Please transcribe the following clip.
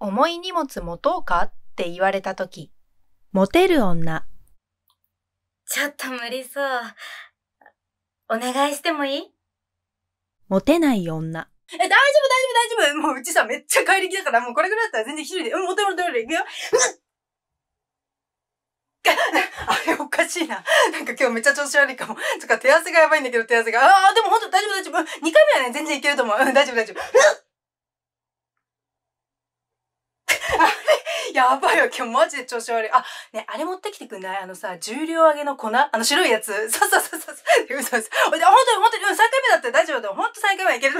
重い荷物持とうかって言われたとき、モテる女。ちょっと無理そう。お願いしてもいいモテない女。え、大丈夫、大丈夫、大丈夫。もううちさ、めっちゃ帰りきだから、もうこれぐらいだったら全然一人で、うん、モテる、モテる、いくよ。あれおかしいな。なんか今日めっちゃ調子悪いかも。とか手汗がやばいんだけど手汗が。ああ、でもほんと大丈夫大丈夫。2回目はね、全然いけると思う。うん、大丈夫大丈夫。やばいよ、今日マジで調子悪い。あ、ね、あれ持ってきてくんないあのさ、重量上げの粉あの白いやつ。そうそうそうそう。嘘嘘。本当に本当に、ん、3回目だって大丈夫だよ。本当3回目はいける。